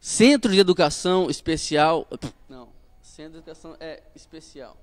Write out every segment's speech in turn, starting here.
Centro de Educação Especial. Não, Centro de Educação é especial.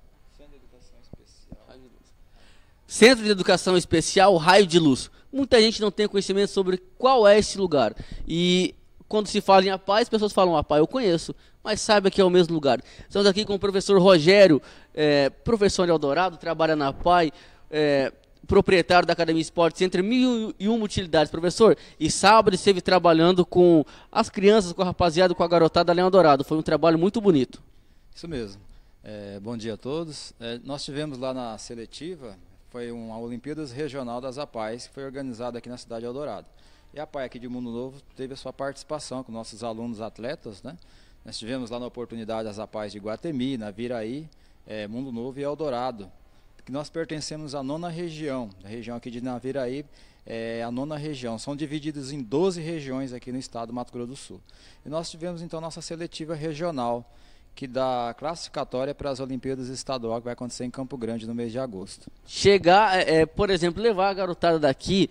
Centro de Educação Especial. Raio de Luz. Muita gente não tem conhecimento sobre qual é esse lugar. E quando se fala em APAI, as pessoas falam APAI. eu conheço, mas saiba que é o mesmo lugar. Estamos aqui com o professor Rogério, é, professor de Eldorado, trabalha na APAI, é, proprietário da Academia Esportes entre mil e uma utilidades, professor. E sábado esteve trabalhando com as crianças, com a rapaziada, com a garotada Leão Dourado. Foi um trabalho muito bonito. Isso mesmo. É, bom dia a todos. É, nós tivemos lá na seletiva, foi uma Olimpíadas Regional das APAES, que foi organizada aqui na cidade de Eldorado. E a APAE aqui de Mundo Novo teve a sua participação com nossos alunos atletas, né? Nós tivemos lá na oportunidade as APAES de Guatemi, Viraí é, Mundo Novo e Eldorado que nós pertencemos à nona região, a região aqui de Naviraí é a nona região, são divididos em 12 regiões aqui no estado do Mato Grosso do Sul. E nós tivemos então nossa seletiva regional, que dá classificatória para as Olimpíadas Estadual que vai acontecer em Campo Grande no mês de agosto. Chegar, é, é por exemplo, levar a garotada daqui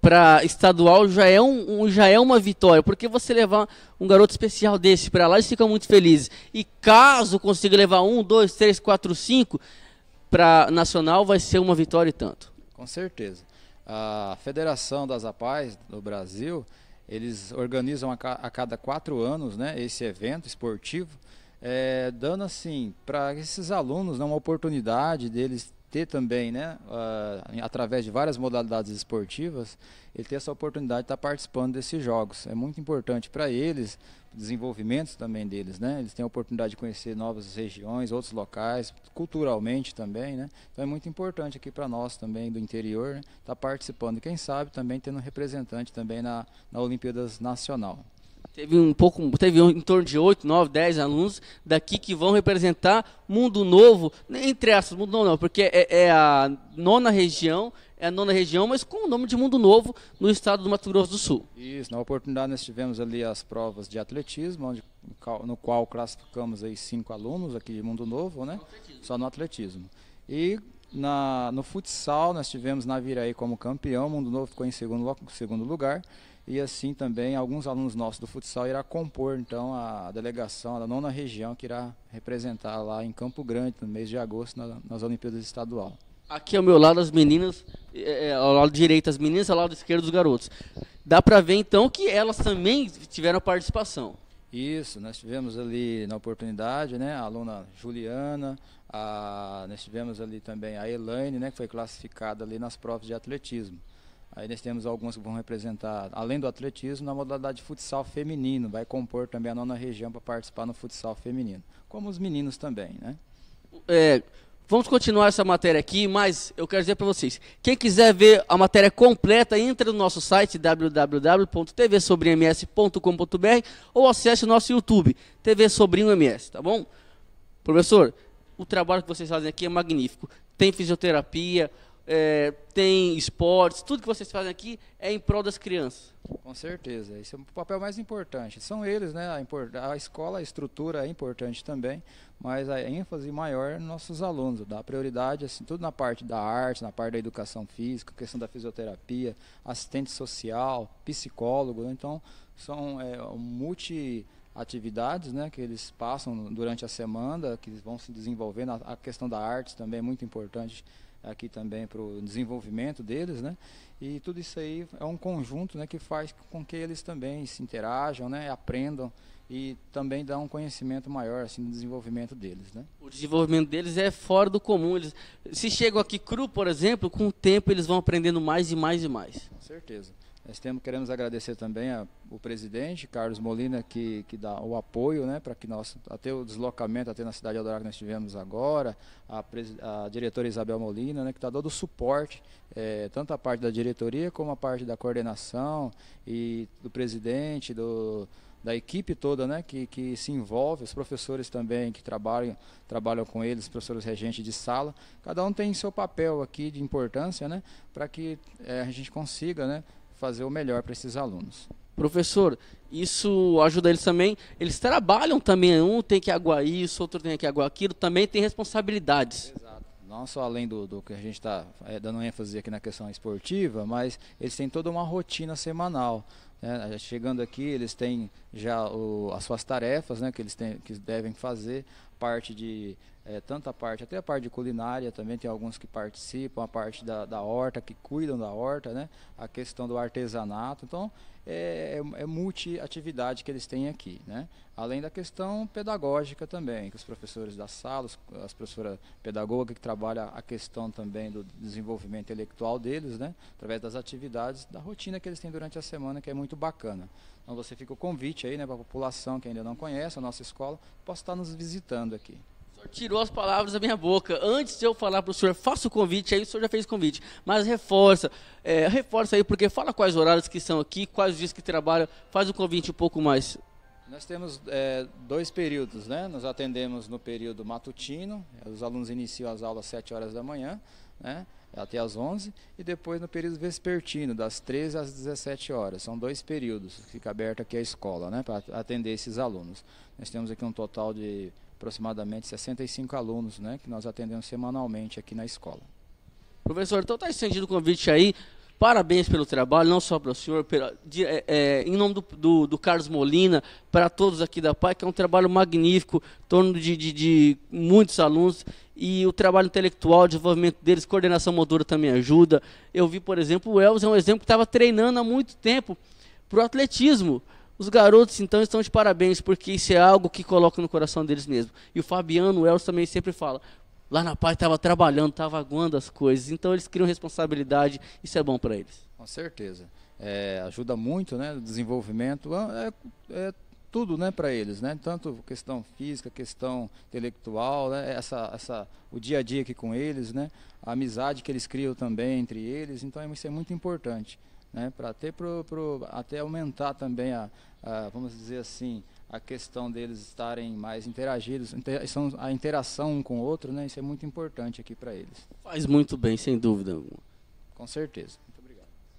para estadual já é, um, um, já é uma vitória, porque você levar um garoto especial desse para lá, eles ficam muito felizes. E caso consiga levar um, dois, três, quatro, cinco, para Nacional vai ser uma vitória e tanto. Com certeza. A Federação das Apais do Brasil, eles organizam a, a cada quatro anos né, esse evento esportivo, é, dando assim para esses alunos né, uma oportunidade deles ter também, né, uh, através de várias modalidades esportivas, ele ter essa oportunidade de estar tá participando desses jogos. É muito importante para eles, desenvolvimento também deles, né? Eles têm a oportunidade de conhecer novas regiões, outros locais, culturalmente também, né? Então é muito importante aqui para nós também do interior estar né? tá participando, quem sabe também tendo um representante também na, na Olimpíadas Nacional teve um pouco, teve em torno de 8, 9, 10 alunos daqui que vão representar Mundo Novo, entre aspas, Mundo Novo não, porque é, é, a nona região, é a nona região, mas com o nome de Mundo Novo no estado do Mato Grosso do Sul. Isso, na oportunidade nós tivemos ali as provas de atletismo, onde, no qual classificamos aí cinco alunos aqui de Mundo Novo, né? Só no atletismo. E na, no futsal, nós tivemos na Viraí como campeão, o Mundo Novo ficou em segundo, segundo lugar. E assim também alguns alunos nossos do futsal irá compor então a delegação da nona região que irá representar lá em Campo Grande no mês de agosto na, nas Olimpíadas Estadual. Aqui ao meu lado as meninas, é, é ao lado direito as meninas, ao lado esquerdo os garotos. Dá para ver então que elas também tiveram participação. Isso, nós tivemos ali na oportunidade, né, a aluna Juliana, a, nós tivemos ali também a Elaine, né, que foi classificada ali nas provas de atletismo. Aí nós temos algumas que vão representar, além do atletismo, na modalidade de futsal feminino. Vai compor também a nona região para participar no futsal feminino. Como os meninos também, né? É, vamos continuar essa matéria aqui, mas eu quero dizer para vocês. Quem quiser ver a matéria completa, entra no nosso site www.tvsobrinhoms.com.br ou acesse o nosso YouTube, TV Sobrinho MS, tá bom? Professor, o trabalho que vocês fazem aqui é magnífico. Tem fisioterapia, é, tem esportes, tudo que vocês fazem aqui é em prol das crianças. Com certeza, esse é o papel mais importante. São eles, né? A, a escola, a estrutura é importante também, mas a ênfase maior é nos nossos alunos, dá prioridade, assim, tudo na parte da arte, na parte da educação física, questão da fisioterapia, assistente social, psicólogo, né, então são é, multi atividades né, que eles passam durante a semana, que vão se desenvolvendo. A, questão da arte também é muito importante aqui também para o desenvolvimento deles, né? E tudo isso aí é um conjunto, né, que faz com que eles também se interajam, né, aprendam e também dá um conhecimento maior assim no desenvolvimento deles, né? O desenvolvimento deles é fora do comum. Eles se chegam aqui cru, por exemplo, com o tempo eles vão aprendendo mais e mais e mais. Com certeza. Nós temos, queremos agradecer também ao presidente, Carlos Molina, que, que dá o apoio né, para que nós, até o deslocamento até na cidade de Eldorado que nós tivemos agora, a, a diretora Isabel Molina, né, que está dando o suporte, é, tanto a parte da diretoria como a parte da coordenação e do presidente, do, da equipe toda né, que, que se envolve, os professores também que trabalham, trabalham com eles, professores regentes de sala. Cada um tem seu papel aqui de importância né, para que é, a gente consiga né, fazer o melhor para esses alunos. Professor, isso ajuda eles também. Eles trabalham também, um tem que aguar isso, outro tem que aguar aquilo, também tem responsabilidades. Exato. Não só além do, do que a gente está é, eh, dando ênfase aqui na questão esportiva, mas eles têm toda uma rotina semanal. Né? Chegando aqui, eles têm já o, as suas tarefas né, que eles têm, que devem fazer, parte de é, eh, tanta parte, até a parte de culinária também, tem alguns que participam, a parte da, da horta, que cuidam da horta, né? a questão do artesanato. Então, é, é, é que eles têm aqui. Né? Além da questão pedagógica também, que os professores da sala, as professoras pedagogas que trabalham a questão também do desenvolvimento intelectual deles, né? através das atividades, da rotina que eles têm durante a semana, que é muito muito bacana. Então você fica o convite aí, né, para a população que ainda não conhece a nossa escola, possa estar nos visitando aqui. tirou as palavras da minha boca. Antes de eu falar para o senhor, faça o convite aí, o senhor já fez o convite. Mas reforça, é, reforça aí, porque fala quais horários que são aqui, quais os dias que trabalha, faz o convite um pouco mais nós temos é, dois períodos, né? Nós atendemos no período matutino, os alunos iniciam as aulas às 7 horas da manhã, né? Até às 11, e depois no período vespertino, das 13 às 17 horas. São dois períodos que fica aberto aqui a escola, né? Para atender esses alunos. Nós temos aqui um total de aproximadamente 65 alunos, né? Que nós atendemos semanalmente aqui na escola. Professor, então está estendido o convite aí Parabéns pelo trabalho, não só para o senhor, de, é, é, em nome do, do, do Carlos Molina, para todos aqui da PAI, que é um trabalho magnífico, em torno de, de, de, muitos alunos, e o trabalho intelectual, desenvolvimento deles, coordenação motora também ajuda. Eu vi, por exemplo, o Elvis é um exemplo que estava treinando há muito tempo para o atletismo. Os garotos, então, estão de parabéns, porque isso é algo que coloca no coração deles mesmo. E o Fabiano, o Elcio também sempre fala, Lá na paz estava trabalhando, estava aguando as coisas. Então eles criam responsabilidade, isso é bom para eles. Com certeza. É, ajuda muito, né? Desenvolvimento. É, é, é tudo, né, para eles, né? Tanto questão física, questão intelectual, né? essa, essa, o dia a dia aqui com eles, né? A amizade que eles criam também entre eles. Então isso é muito importante né, para até, pro, pro, até aumentar também a, a, vamos dizer assim, a questão deles estarem mais interagidos, inter, a interação um com o outro, né, isso é muito importante aqui para eles. Faz muito bem, sem dúvida alguma. Com certeza.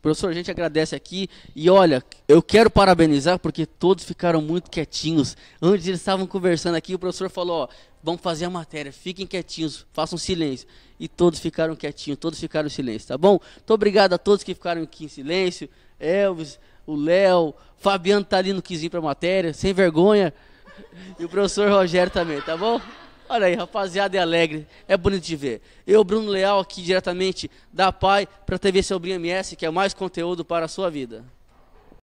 Professor, a gente agradece aqui e olha, eu quero parabenizar porque todos ficaram muito quietinhos. Antes eles estavam conversando aqui, o professor falou, ó, vamos fazer a matéria, fiquem quietinhos, façam silêncio. E todos ficaram quietinhos, todos ficaram em silêncio, tá bom? Muito obrigado a todos que ficaram aqui em silêncio. Elvis, o Léo, Fabiano tá ali no quizinho para matéria, sem vergonha. E o professor Rogério também, tá bom? Olha aí, rapaziada, é alegre, é bonito de ver. Eu, Bruno Leal, aqui diretamente da PAI para a TV Sobre MS, que é mais conteúdo para a sua vida.